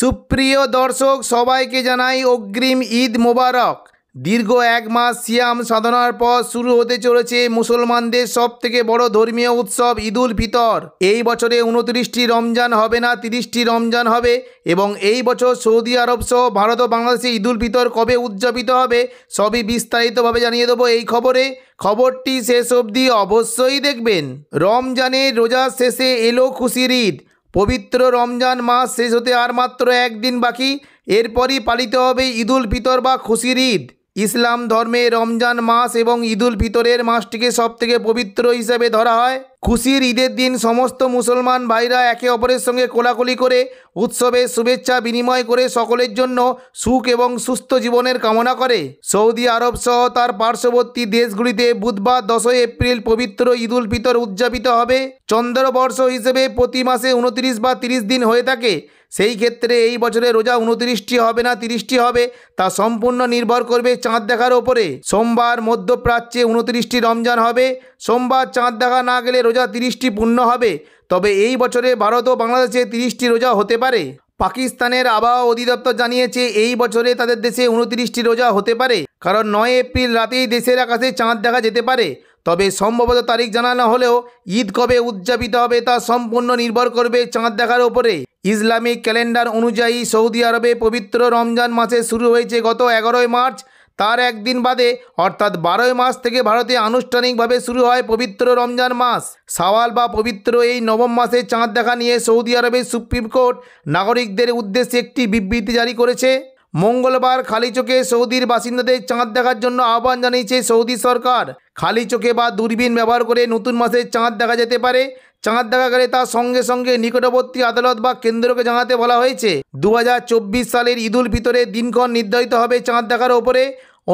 সুপ্রিয় দর্শক সবাইকে জানাই অগ্রিম ঈদ মোবারক দীর্ঘ এক মাস সিয়াম সাধনার পর শুরু হতে চলেছে মুসলমানদের সব থেকে বড় ধর্মীয় উৎসব ঈদুল ফিতর এই বছরে উনত্রিশটি রমজান হবে না তিরিশটি রমজান হবে এবং এই বছর সৌদি আরব সহ ভারত ও বাংলাদেশে ঈদুল ফিতর কবে উদযাপিত হবে সবই বিস্তারিতভাবে জানিয়ে দেবো এই খবরে খবরটি শেষ অবধি অবশ্যই দেখবেন রমজানের রোজার শেষে এলো খুশির ঈদ পবিত্র রমজান মাস শেষ হতে আর মাত্র একদিন বাকি এরপরই পালিত হবে ঈদুল ফিতর বা খুশির ঈদ ইসলাম ধর্মে রমজান মাস এবং ঈদুল ফিতরের মাসটিকে সবথেকে পবিত্র হিসেবে ধরা হয় খুশির ঈদের দিন সমস্ত মুসলমান ভাইরা একে অপরের সঙ্গে কোলাকুলি করে উৎসবে শুভেচ্ছা বিনিময় করে সকলের জন্য সুখ এবং সুস্থ জীবনের কামনা করে সৌদি আরব সহ তার পার্শ্ববর্তী দেশগুলিতে বুধবার দশই এপ্রিল পবিত্র ঈদুল ফিতর উদযাপিত হবে চন্দ্রবর্ষ হিসেবে প্রতি মাসে উনত্রিশ বা তিরিশ দিন হয়ে থাকে সেই ক্ষেত্রে এই বছরে রোজা উনত্রিশটি হবে না তিরিশটি হবে তা সম্পূর্ণ নির্ভর করবে চাঁদ দেখার ওপরে সোমবার মধ্যপ্রাচ্যে উনত্রিশটি রমজান হবে সোমবার চাঁদ দেখা না গেলে রোজা তিরিশটি পূর্ণ হবে তবে এই বছরে ভারত ও বাংলাদেশে তিরিশটি রোজা হতে পারে পাকিস্তানের আবহাওয়া অধিদপ্তর জানিয়েছে এই বছরে তাদের দেশে উনত্রিশটি রোজা হতে পারে কারণ নয় এপ্রিল রাতেই দেশের আকাশে চাঁদ দেখা যেতে পারে তবে সম্ভবত তারিখ জানানো হলেও ঈদ কবে উদযাপিত হবে তা সম্পূর্ণ নির্ভর করবে চাঁদ দেখার ওপরে ইসলামিক ক্যালেন্ডার অনুযায়ী সৌদি আরবে পবিত্র রমজান মাসে শুরু হয়েছে গত এগারোই মার্চ তার একদিন বাদে অর্থাৎ বারোই মাস থেকে ভারতে আনুষ্ঠানিকভাবে শুরু হয় পবিত্র রমজান মাস সাওয়াল বা পবিত্র এই নবম মাসে চাঁদ দেখা নিয়ে সৌদি আরবের সুপ্রিম কোর্ট নাগরিকদের উদ্দেশ্যে একটি বিবৃতি জারি করেছে মঙ্গলবার খালি চোখে সৌদির বাসিন্দাদের চাঁদ দেখার জন্য আহ্বান জানিয়েছে সৌদি সরকার খালি চোখে বা দূরবীন ব্যবহার করে নতুন মাসে চাঁদ দেখা যেতে পারে চাঁদ দেখা গেলে তার সঙ্গে সঙ্গে নিকটবর্তী আদালত বা কেন্দ্রকে জানাতে বলা হয়েছে দু সালের ঈদুল ভিতরে দিনক্ষণ নির্ধারিত হবে চাঁদ দেখার ওপরে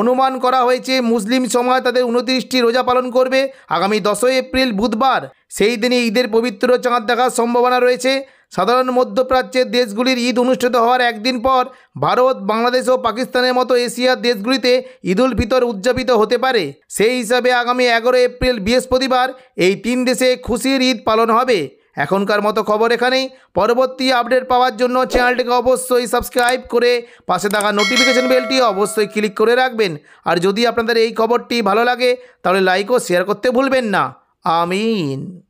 অনুমান করা হয়েছে মুসলিম সমাজ তাদের উনত্রিশটি রোজা পালন করবে আগামী দশই এপ্রিল বুধবার সেই দিনই ঈদের পবিত্র চাঁদ দেখার সম্ভাবনা রয়েছে সাধারণ মধ্যপ্রাচ্যের দেশগুলির ঈদ অনুষ্ঠিত হওয়ার একদিন পর ভারত বাংলাদেশ ও পাকিস্তানের মতো এশিয়ার দেশগুলিতে ঈদুল ফিতর উদযাপিত হতে পারে সেই হিসাবে আগামী এগারো এপ্রিল বৃহস্পতিবার এই তিন দেশে খুশির ঈদ পালন হবে এখনকার মতো খবর এখানেই পরবর্তী আপডেট পাওয়ার জন্য চ্যানেলটিকে অবশ্যই সাবস্ক্রাইব করে পাশে থাকা নোটিফিকেশন বেলটি অবশ্যই ক্লিক করে রাখবেন আর যদি আপনাদের এই খবরটি ভালো লাগে তাহলে লাইক ও শেয়ার করতে ভুলবেন না আমিন